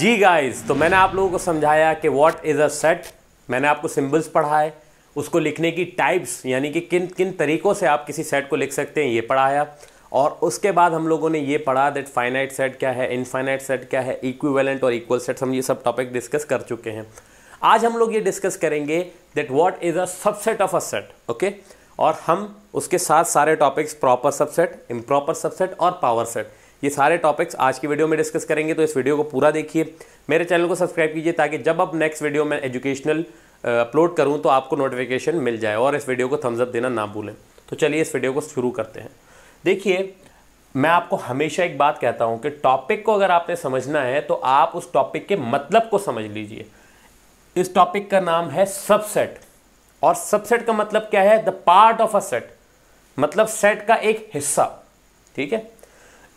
जी guys तो मैंने आप लोगों को समझाया कि व्हाट इज़ अ सेट मैंने आपको सिंबल्स पढ़ाए उसको लिखने की टाइप्स यानी कि किन किन तरीक़ों से आप किसी सेट को लिख सकते हैं ये पढ़ाया और उसके बाद हम लोगों ने ये पढ़ा दैट फाइनाइट सेट क्या है इनफाइनाइट सेट क्या है इक्विवेलेंट और इक्वल सेट्स हम ये सब टॉपिक डिस्कस कर चुके हैं आज हम लोग ये डिस्कस करेंगे that what is a subset of a set okay और हम उसके साथ सारे topics proper subset improper subset और पावर सेट ये सारे टॉपिक्स आज की वीडियो में डिस्कस करेंगे तो इस वीडियो को पूरा देखिए मेरे चैनल को सब्सक्राइब कीजिए ताकि जब अब नेक्स्ट वीडियो में एजुकेशनल अपलोड करूँ तो आपको नोटिफिकेशन मिल जाए और इस वीडियो को थम्सअप देना ना भूलें तो चलिए इस वीडियो को शुरू करते हैं देखिए मैं आपको हमेशा एक बात कहता हूँ कि टॉपिक को अगर आपने समझना है तो आप उस टॉपिक के मतलब को समझ लीजिए इस टॉपिक का नाम है सबसेट और सबसेट का मतलब क्या है the part of a set मतलब सेट का एक हिस्सा ठीक है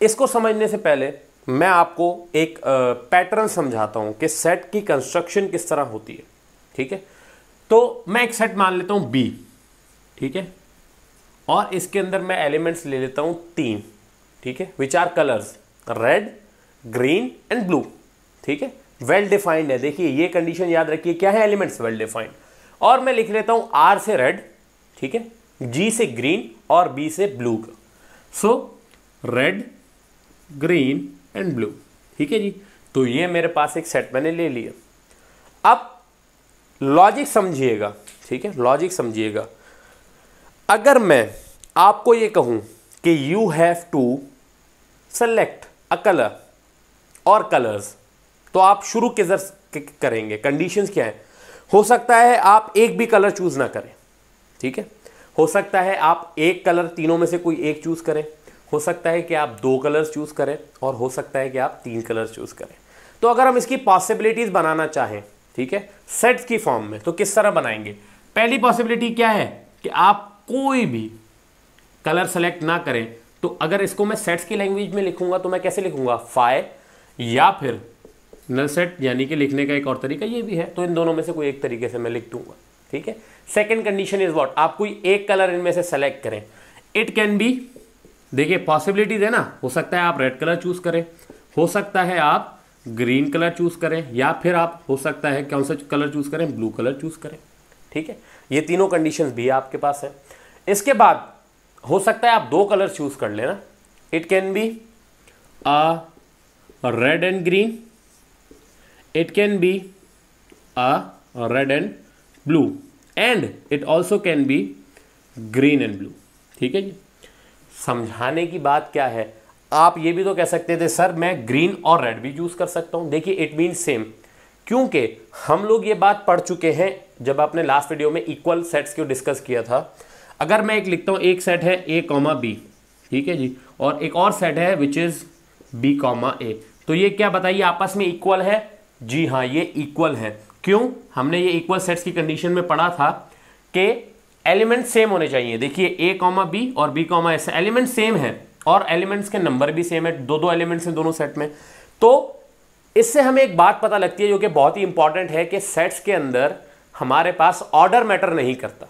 इसको समझने से पहले मैं आपको एक पैटर्न समझाता हूं कि सेट की कंस्ट्रक्शन किस तरह होती है ठीक है तो मैं एक सेट मान लेता हूं बी ठीक है और इसके अंदर मैं एलिमेंट्स ले लेता हूं तीन ठीक है which are colours red green and blue ठीक है वेल डिफाइंड है देखिए ये कंडीशन याद रखिए क्या है एलिमेंट्स वेल डिफाइंड और मैं लिख लेता हूँ आर से रेड ठीक है जी से ग्रीन और बी से ब्लू का so red green and blue ठीक है जी तो ये मेरे पास एक सेट मैंने ले लिया अब लॉजिक समझिएगा ठीक है लॉजिक समझिएगा अगर मैं आपको ये कहूँ कि you have to select a colour और कलर्स तो आप शुरू के जर करेंगे कंडीशन क्या है हो सकता है आप एक भी कलर चूज़ ना करें ठीक है हो सकता है आप एक कलर तीनों में से कोई एक चूज़ करें हो सकता है कि आप दो कलर्स चूज़ करें और हो सकता है कि आप तीन कलर्स चूज़ करें तो अगर हम इसकी पॉसिबिलिटीज़ बनाना चाहें ठीक है सेट्स की फॉर्म में तो किस तरह बनाएंगे पहली पॉसिबिलिटी क्या है कि आप कोई भी कलर सेलेक्ट ना करें तो अगर इसको मैं सेट्स की लैंग्वेज में लिखूंगा तो मैं कैसे लिखूंगा फाय या फिर नल सेट यानी कि लिखने का एक और तरीका ये भी है तो इन दोनों में से कोई एक तरीके से मैं लिख दूंगा ठीक है सेकेंड कंडीशन इज वॉट आप कोई एक कलर इनमें सेलेक्ट करें इट कैन बी देखिए पॉसिबिलिटीज़ है ना हो सकता है आप रेड कलर चूज़ करें हो सकता है आप ग्रीन कलर चूज़ करें या फिर आप हो सकता है कौन सा कलर चूज़ करें ब्लू कलर चूज़ करें ठीक है ये तीनों कंडीशन भी आपके पास है इसके बाद हो सकता है आप दो कलर चूज़ कर लेना it can be a red and green it can be a red and blue and it also can be green and blue ठीक है जी समझाने की बात क्या है आप ये भी तो कह सकते थे सर मैं ग्रीन और रेड भी यूज़ कर सकता हूँ देखिए इट मीन सेम क्योंकि हम लोग ये बात पढ़ चुके हैं जब आपने लास्ट वीडियो में इक्वल सेट्स को डिस्कस किया था अगर मैं एक लिखता हूँ एक सेट है ए कॉमा बी ठीक है जी और एक और सेट है which is B comma A तो ये क्या बताइए आपस में इक्वल है जी हाँ ये इक्वल है क्यों हमने ये इक्वल सेट्स की कंडीशन में पढ़ा था कि एलिमेंट सेम होने चाहिए देखिए ए कॉमा बी और B comma S element same है और एलिमेंट्स के नंबर भी सेम है दो दो एलिमेंट्स हैं दोनों सेट में तो इससे हमें एक बात पता लगती है जो कि बहुत ही इंपॉर्टेंट है कि सेट्स के अंदर हमारे पास ऑर्डर मैटर नहीं करता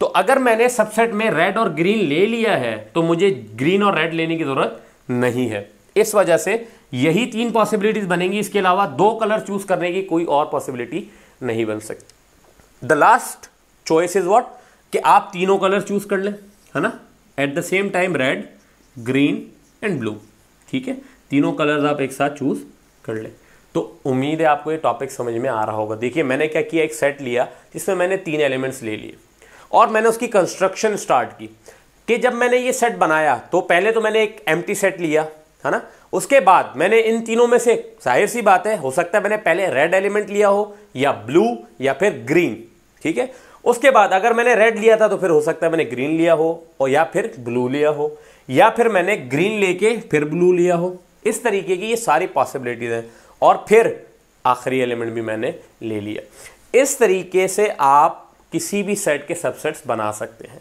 तो अगर मैंने सबसेट में रेड और ग्रीन ले लिया है तो मुझे ग्रीन और रेड लेने की ज़रूरत नहीं है इस वजह से यही तीन पॉसिबिलिटीज़ बनेंगी इसके अलावा दो कलर चूज़ करने की कोई और पॉसिबिलिटी नहीं बन सकती the last choice is what कि आप तीनों कलर चूज कर लें है ना at the same time red green and blue ठीक है तीनों कलर्स आप एक साथ चूज कर लें तो उम्मीद है आपको ये टॉपिक समझ में आ रहा होगा देखिए मैंने क्या किया एक सेट लिया जिसमें मैंने तीन एलिमेंट्स ले लिए और मैंने उसकी कंस्ट्रक्शन स्टार्ट की कि जब मैंने ये सेट बनाया तो पहले तो मैंने एक एम सेट लिया है ना उसके बाद मैंने इन तीनों में से जाहिर सी बात है हो सकता है मैंने पहले रेड एलिमेंट लिया हो या ब्लू या फिर ग्रीन ठीक है उसके बाद अगर मैंने रेड लिया था तो फिर हो सकता है मैंने ग्रीन लिया हो और या फिर ब्लू लिया हो या फिर मैंने ग्रीन लेके फिर ब्लू लिया हो इस तरीके की ये सारी पॉसिबिलिटीज हैं और फिर आखिरी एलिमेंट भी मैंने ले लिया इस तरीके से आप किसी भी सेट के सबसेट्स बना सकते हैं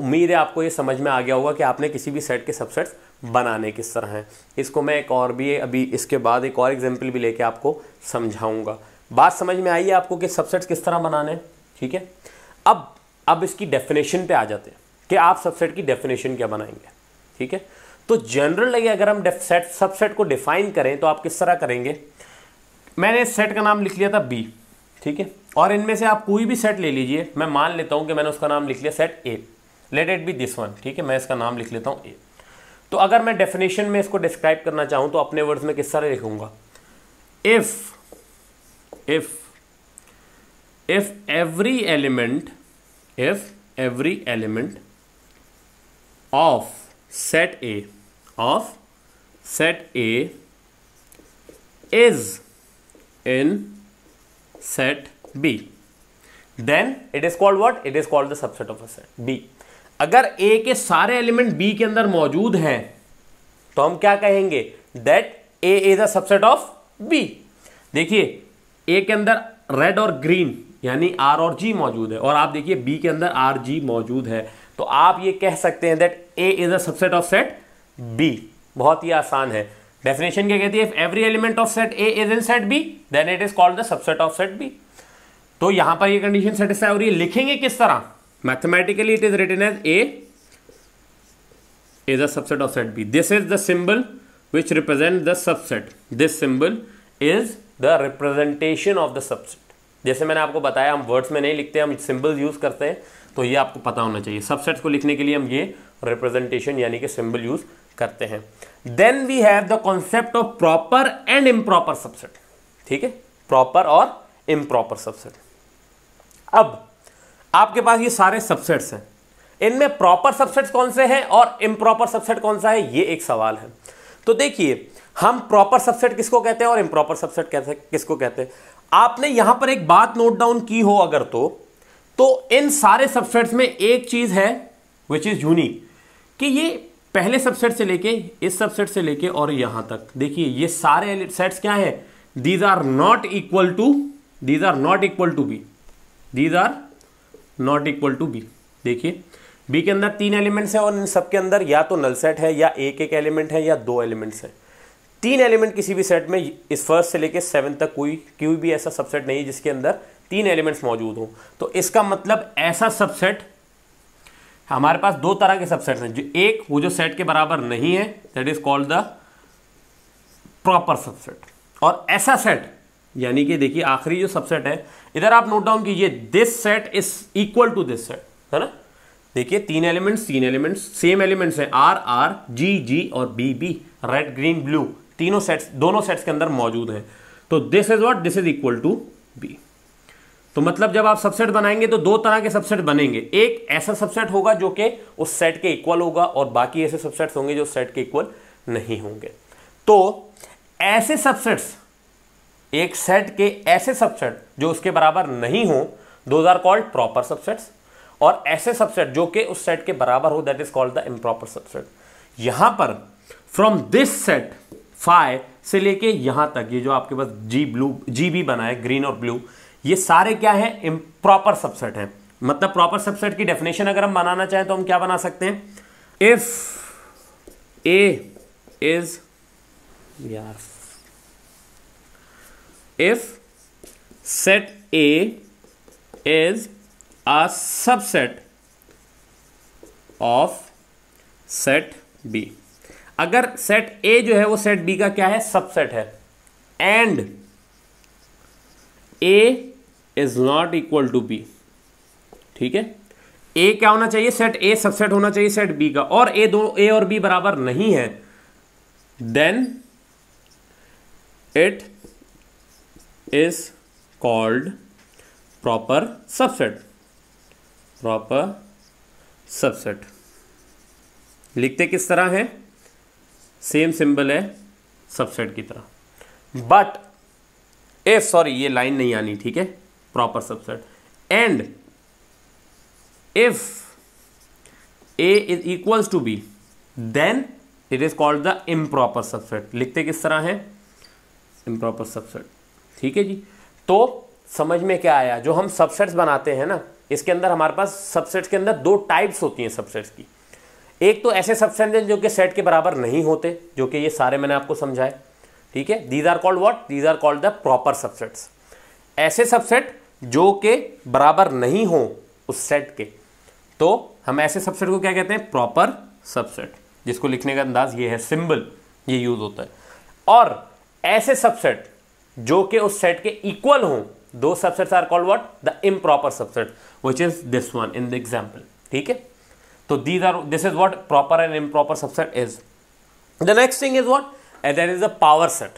उम्मीद है आपको ये समझ में आ गया होगा कि आपने किसी भी सेट के सबसेट्स बनाने किस तरह हैं इसको मैं एक और भी अभी इसके बाद एक और एग्जाम्पल भी लेके आपको समझाऊंगा बात समझ में आई है आपको कि सबसेट्स किस तरह बनाने ठीक है अब अब इसकी डेफिनेशन पे आ जाते हैं कि आप सबसेट की डेफिनेशन क्या बनाएंगे ठीक है तो जनरली अगर हम सेट सबसेट को डिफाइन करें तो आप किस तरह करेंगे मैंने इस सेट का नाम लिख लिया था बी ठीक है और इनमें से आप कोई भी सेट ले लीजिए मैं मान लेता हूँ कि मैंने उसका नाम लिख लिया set A let it be this one ठीक है मैं इसका नाम लिख लेता हूँ ए तो अगर मैं डेफिनेशन में इसको डिस्क्राइब करना चाहूँ तो अपने वर्ड्स में किस तरह लिखूंगा if if if every element if every element of set A of set A is in set B then it is called what it is called the subset of a set B अगर A के सारे element B के अंदर मौजूद हैं तो हम क्या कहेंगे that A is a subset of B देखिए A के अंदर रेड और ग्रीन यानी आर और जी मौजूद है और आप देखिए बी के अंदर आर जी मौजूद है तो आप ये कह सकते हैं that A is a subset of set B बहुत ही आसान है डेफिनेशन क्या कहती है if every element of set A is in set B then it is called the subset of set B तो यहां पर ये कंडीशन सेटिस्फाई हो रही है लिखेंगे किस तरह mathematically it is written as A is a subset of set B this is the symbol which represent the subset this symbol is the representation of the subset जैसे मैंने आपको बताया हम वर्ड्स में नहीं लिखते हम सिंबल्स यूज़ करते हैं तो ये आपको पता होना चाहिए सबसेट्स को लिखने के लिए हम ये रिप्रेजेंटेशन यानी कि सिंबल यूज़ करते हैं then we have the concept of proper and improper subset ठीक है प्रॉपर और इम्प्रॉपर सबसेट अब आपके पास ये सारे सबसेट्स हैं इनमें प्रॉपर सबसेट्स कौन से हैं और इम्प्रॉपर सबसेट कौन सा है ये एक सवाल है तो देखिए हम प्रॉपर सबसेट किसको कहते हैं और इम्प्रॉपर सबसेट कहते हैं किसको कहते हैं आपने यहां पर एक बात नोट डाउन की हो अगर तो तो इन सारे सबसेट्स में एक चीज है विच इज यूनिक कि ये पहले सबसेट से लेके इस सबसेट से लेके और यहां तक देखिए ये सारे सेट्स क्या है these are not equal to these are not equal to B these are not equal to B देखिए बी के अंदर तीन एलिमेंट्स हैं और इन सबके अंदर या तो नल सेट है या एक एक एलिमेंट है या दो एलिमेंट्स हैं तीन एलिमेंट किसी भी सेट में इस फर्स्ट से लेकर सेवन तक कोई कोई भी ऐसा सबसेट नहीं है जिसके अंदर तीन एलिमेंट्स मौजूद हों तो इसका मतलब ऐसा सबसेट हमारे पास दो तरह के सबसेट्स हैं जो एक वो जो सेट के बराबर नहीं है that is called the proper subset और ऐसा सेट यानी कि देखिए आखिरी जो सबसेट है इधर आप नोट डाउन कीजिए this set is equal to this set है ना देखिए तीन एलिमेंट्स तीन एलिमेंट्स सेम एलिमेंट्स हैं आर आर जी जी और B B red green blue तीनों सेट्स दोनों सेट्स के अंदर मौजूद हैं तो this is what this is equal to B तो मतलब जब आप सबसेट बनाएंगे तो दो तरह के सबसेट बनेंगे एक ऐसा सबसेट होगा जो कि उस सेट के इक्वल होगा और बाकी ऐसे सबसेट्स होंगे जो सेट के इक्वल नहीं होंगे तो ऐसे सबसेट्स एक सेट के ऐसे सबसेट जो उसके बराबर नहीं हो दो आर कॉल्ड प्रॉपर सबसेट्स और ऐसे सबसेट जो कि उस सेट के बराबर हो that is called the improper subset यहां पर फ्रॉम दिस सेट फाइव से लेके यहां तक ये जो आपके पास जी ब्लू जी भी बना है ग्रीन और ब्लू ये सारे क्या है इम्प्रॉपर सबसेट हैं मतलब प्रॉपर सबसेट की डेफिनेशन अगर हम बनाना चाहें तो हम क्या बना सकते हैं इफ ए इज यार if set A is a subset of set B अगर सेट ए जो है वो सेट बी का क्या है सबसेट है and A is not equal to B ठीक है ए क्या होना चाहिए सेट ए सबसेट होना चाहिए सेट बी का और ए दो ए और बी बराबर नहीं है then it is called proper subset proper subset लिखते किस तरह है सेम सिंबल है सबसेट की तरह बट ए सॉरी ये लाइन नहीं आनी ठीक है proper subset and if A is equals to B then it is called the improper subset लिखते किस तरह है इम्प्रॉपर सबसेट ठीक है जी तो समझ में क्या आया जो हम सबसेट्स बनाते हैं ना इसके अंदर हमारे पास सबसेट्स के अंदर दो टाइप्स होती हैं सबसेट्स की एक तो ऐसे सब्सटेंसेज जो कि सेट के बराबर नहीं होते जो कि ये सारे मैंने आपको समझाए ठीक है these are called what these are called the proper subsets ऐसे सबसेट जो के बराबर नहीं हो उस सेट के तो हम ऐसे सबसेट को क्या कहते हैं प्रॉपर सबसेट जिसको लिखने का अंदाज ये है सिंबल ये यूज होता है और ऐसे सबसेट जो कि उस सेट के इक्वल हों दो subsets are called what the improper subset which is this one in the example ठीक है तो these are this is what proper and improper subset is the next thing is what that is a power set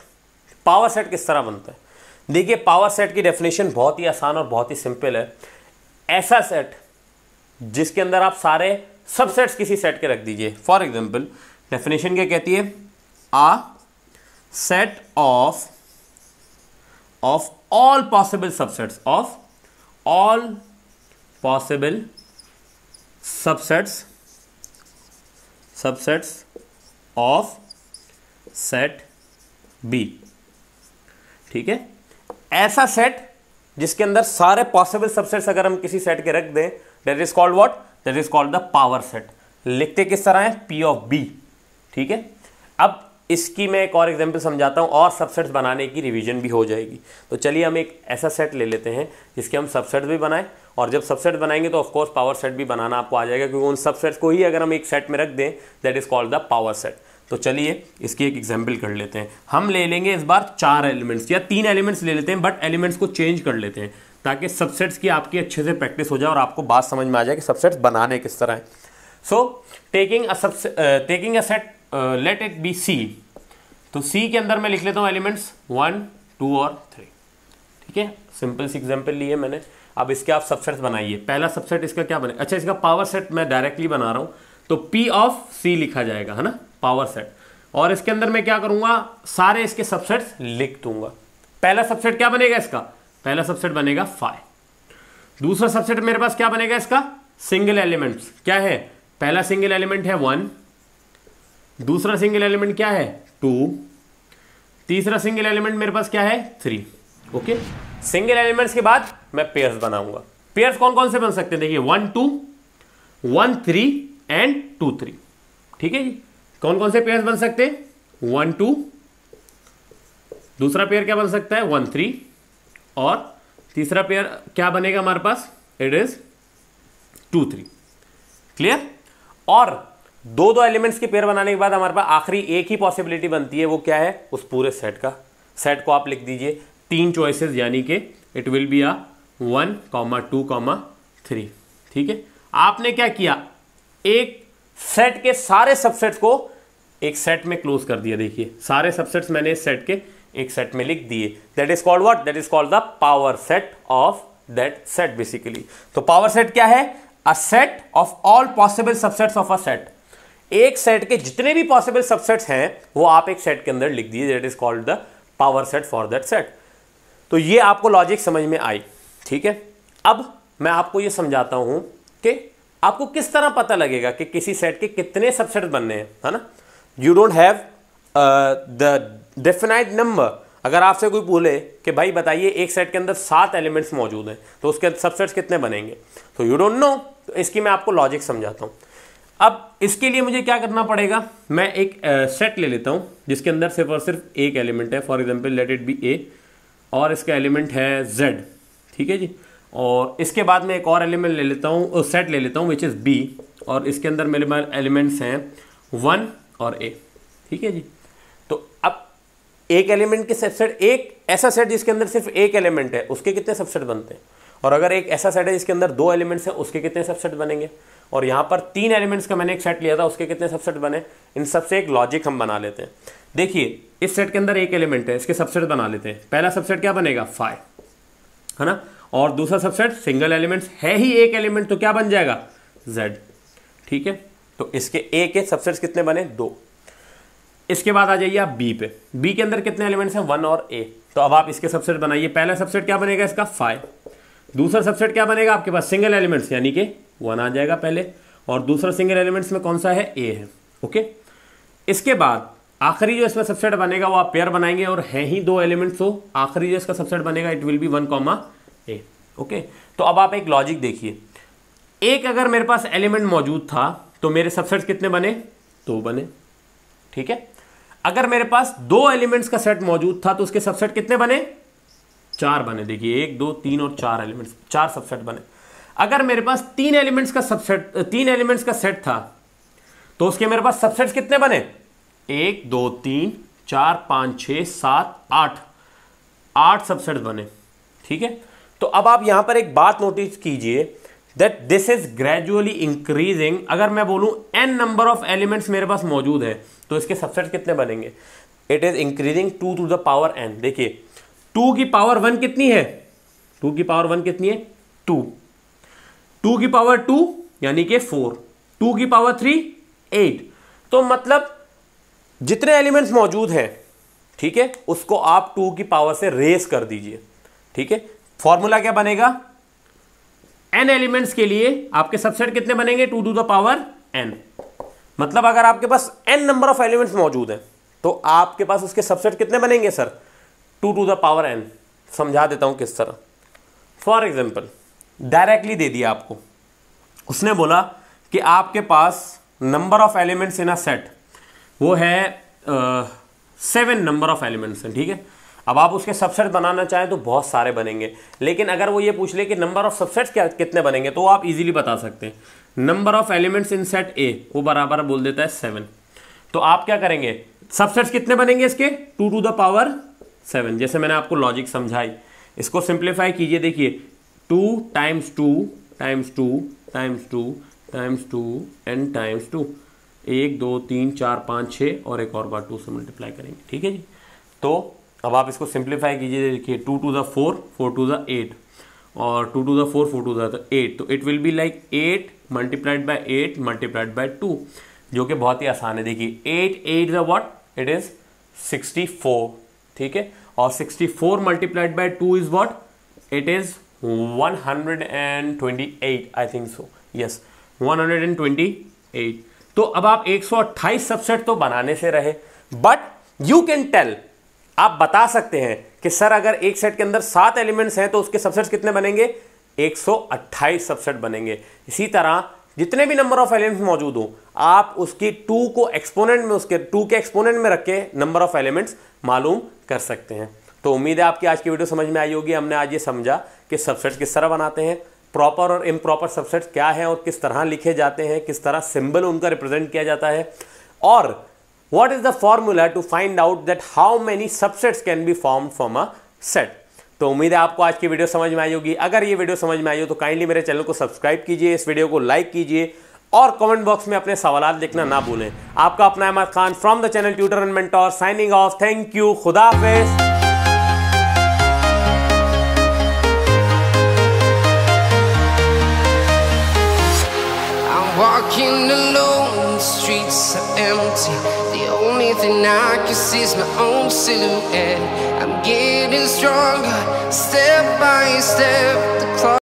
power set किस तरह बनता है देखिए power set की definition बहुत ही आसान और बहुत ही सिंपल है ऐसा सेट जिसके अंदर आप सारे सबसेट्स किसी सेट के रख दीजिए फॉर एग्जाम्पल डेफिनेशन क्या कहती है a set of of all possible subsets of all possible subsets subsets of set B ठीक है ऐसा सेट जिसके अंदर सारे पॉसिबल सबसेट्स अगर हम किसी सेट के रख दें that is called what that is called the power set लिखते किस तरह है पी ऑफ बी ठीक है अब इसकी मैं एक और एग्जांपल समझाता हूँ और सबसेट्स बनाने की रिवीजन भी हो जाएगी तो चलिए हम एक ऐसा सेट ले लेते हैं जिसके हम सबसेट भी बनाएं और जब सबसेट बनाएंगे तो ऑफकोर्स पावर सेट भी बनाना आपको आ जाएगा क्योंकि उन सबसेट्स को ही अगर हम एक सेट में रख दें that is called the power set तो चलिए इसकी एक एग्जाम्पल कर लेते हैं हम ले लेंगे इस बार चार एलिमेंट्स या तीन एलिमेंट्स ले लेते हैं बट एलिमेंट्स को चेंज कर लेते हैं ताकि सबसेट्स की आपकी अच्छे से प्रैक्टिस हो जाए और आपको बात समझ में आ जाए कि सबसेट्स बनाने किस तरह हैं so taking taking a set let it be C तो सी के अंदर मैं लिख लेता हूँ एलिमेंट्स वन टू और थ्री ठीक है सिंपल सी एग्जाम्पल लिए मैंने अब इसके आप सबसेट्स बनाइए पहला सबसेट इसका क्या बने अच्छा इसका पावर सेट मैं डायरेक्टली बना रहा हूँ तो पी ऑफ सी लिखा जाएगा है ना पावर सेट और इसके अंदर मैं क्या करूंगा सारे इसके सबसेट लिख दूंगा पहला सबसेट क्या बनेगा इसका पहला सबसेट बनेगा फाइव दूसरा सबसेट मेरे पास क्या बनेगा इसका सिंगल एलिमेंट्स क्या है पहला सिंगल एलिमेंट है वन दूसरा सिंगल एलिमेंट क्या है टू तीसरा सिंगल एलिमेंट मेरे पास क्या है थ्री ओके सिंगल एलिमेंट्स के बाद मैं पेयर्स बनाऊंगा पेयर्स कौन कौन से बन सकते हैं देखिए one two one three and two three ठीक है जी कौन कौन से पेयर्स बन सकते हैं वन टू दूसरा पेयर क्या बन सकता है वन थ्री और तीसरा पेयर क्या बनेगा हमारे पास it is two three clear और दो दो एलिमेंट्स के पेयर बनाने के बाद हमारे पास आखिरी एक ही पॉसिबिलिटी बनती है वो क्या है उस पूरे सेट का सेट को आप लिख दीजिए तीन चॉइसेस यानी कि it will be a one comma two comma three ठीक है आपने क्या किया एक सेट के सारे सबसेट्स को एक सेट में क्लोज कर दिया देखिए सारे सबसेट्स मैंने इस सेट के एक सेट में लिख दिए that is called what that is called the power set of that set basically तो पावर सेट क्या है a set of all possible subsets of a set एक सेट के जितने भी पॉसिबल सबसेट्स हैं वो आप एक सेट के अंदर लिख दीजिए that is called the power set for that set तो ये आपको लॉजिक समझ में आई ठीक है अब मैं आपको ये समझाता हूं कि आपको किस तरह पता लगेगा कि किसी सेट के कितने सबसेट बनने हैं है ना you don't have the definite number अगर आपसे कोई बोले कि भाई बताइए एक सेट के अंदर सात एलिमेंट्स मौजूद हैं तो उसके सबसेट्स कितने बनेंगे तो यू डोंट नो इसकी मैं आपको लॉजिक समझाता हूँ अब इसके लिए मुझे क्या करना पड़ेगा मैं एक सेट uh, ले लेता हूँ जिसके अंदर सिर्फ और सिर्फ एक एलिमेंट है for example let it be A और इसका एलिमेंट है जेड ठीक है जी और इसके बाद मैं एक और एलिमेंट ले लेता हूँ सेट ले लेता हूँ विच इज़ बी और इसके अंदर मेरे पास एलिमेंट्स हैं वन और ए ठीक है जी तो अब एक एलिमेंट के सबसेट एक ऐसा सेट जिसके अंदर सिर्फ एक एलिमेंट है उसके कितने सबसेट बनते हैं और अगर एक ऐसा सेट है जिसके अंदर दो एलिमेंट्स हैं उसके कितने सबसेट बनेंगे और यहाँ पर तीन एलिमेंट्स का मैंने एक सेट लिया था उसके कितने सबसेट बने इन सबसे एक लॉजिक हम बना लेते हैं देखिए इस सेट के अंदर एक एलिमेंट है इसके सबसेट बना लेते हैं पहला सबसेट क्या बनेगा फाइव है ना और दूसरा सबसेट सिंगल एलिमेंट्स है ही एक एलिमेंट तो क्या बन जाएगा जेड ठीक है तो इसके ए के सबसेट्स कितने बने दो इसके बाद आ जाइए आप बी पे बी के अंदर कितने एलिमेंट्स हैं वन और ए तो अब आप इसके सबसेट बनाइए पहला सबसेट क्या बनेगा इसका फाइव दूसरा सबसेट क्या बनेगा आपके पास सिंगल एलिमेंट्स यानी कि वन आ जाएगा पहले और दूसरा सिंगल एलिमेंट्स में कौन सा है ए है ओके इसके बाद आखिरी जो इसमें सबसेट बनेगा वो आप पेयर बनाएंगे और है ही दो एलिमेंट्स हो आखिरी जो इसका सबसेट बनेगा it will be one comma A okay तो अब आप एक लॉजिक देखिए एक अगर मेरे पास एलिमेंट मौजूद था तो मेरे सबसेट्स कितने बने दो बने ठीक है अगर मेरे पास दो एलिमेंट्स का सेट मौजूद था तो उसके सबसेट कितने बने चार बने देखिए एक दो तीन और चार एलिमेंट्स चार सबसेट बने अगर मेरे पास तीन एलिमेंट्स का सबसेट तीन एलिमेंट्स का सेट था तो उसके मेरे पास सबसेट्स कितने बने एक दो तीन चार पांच छ सात आठ आठ सबसेट्स बने ठीक है तो अब आप यहां पर एक बात नोटिस कीजिए that this is gradually increasing अगर मैं बोलूं एन नंबर ऑफ एलिमेंट्स मेरे पास मौजूद है तो इसके सबसेट कितने बनेंगे it is increasing two to the power n देखिए टू की पावर वन कितनी है टू की पावर वन कितनी है टू टू की पावर टू यानी कि फोर टू की पावर थ्री एट तो मतलब जितने एलिमेंट्स मौजूद हैं ठीक है उसको आप टू की पावर से रेस कर दीजिए ठीक है फॉर्मूला क्या बनेगा एन एलिमेंट्स के लिए आपके सबसेट कितने बनेंगे two to the power n मतलब अगर आपके पास एन नंबर ऑफ एलिमेंट्स मौजूद हैं तो आपके पास उसके सबसेट कितने बनेंगे sir two to the power n समझा देता हूं किस तरह फॉर एग्जाम्पल डायरेक्टली दे दिया आपको उसने बोला कि आपके पास number of elements in a set वो है सेवन नंबर ऑफ एलिमेंट्स हैं ठीक है अब आप उसके सबसेट बनाना चाहें तो बहुत सारे बनेंगे लेकिन अगर वो ये पूछ ले कि नंबर ऑफ सबसेट्स क्या कितने बनेंगे तो आप इजीली बता सकते हैं number of elements in set A वो बराबर बोल देता है सेवन तो आप क्या करेंगे सबसेट्स कितने बनेंगे इसके two to the power seven जैसे मैंने आपको लॉजिक समझाई इसको सिंप्लीफाई कीजिए देखिए two times two times two times two times two and times two एक दो तीन चार पाँच छः और एक और बार टू से मल्टीप्लाई करेंगे ठीक है जी तो अब आप इसको सिंप्लीफाई कीजिए देखिए two to the four four to the eight और two to the four four to the eight तो it will be like eight multiplied by eight multiplied by two जो कि बहुत ही आसान है देखिए eight eight the what it is sixty four ठीक है और sixty four multiplied by two is what it is 128 I think so yes 128 तो अब आप 128 सबसेट तो बनाने से रहे बट यू कैन टेल आप बता सकते हैं कि सर अगर एक सेट के अंदर सात एलिमेंट्स हैं तो उसके सबसेट्स कितने बनेंगे 128 सबसेट बनेंगे इसी तरह जितने भी नंबर ऑफ एलिमेंट्स मौजूद हो आप उसकी टू को एक्सपोनेंट में उसके टू के एक्सपोनेंट में रख के नंबर ऑफ एलिमेंट्स मालूम कर सकते हैं तो उम्मीद है आपकी आज की वीडियो समझ में आई होगी हमने आज ये समझा किस सबसेट किस तरह बनाते हैं प्रॉपर और इम्प्रॉपर सबसेट क्या है और किस तरह लिखे जाते हैं किस तरह सिंबल उनका रिप्रेजेंट किया जाता है और what is the formula to find out that how many subsets can be form form a set तो उम्मीद है आपको आज की वीडियो समझ में आई होगी अगर ये वीडियो समझ में आई हो तो काइंडली मेरे चैनल को सब्सक्राइब कीजिए इस वीडियो को लाइक कीजिए और कमेंट बॉक्स में अपने सवाल लिखना ना भूलें आपका अपना Ahmad Khan from the channel tutor and mentor signing off thank you खुदा empty. The only thing I can see is my own silhouette. I'm getting stronger, step by step. The clock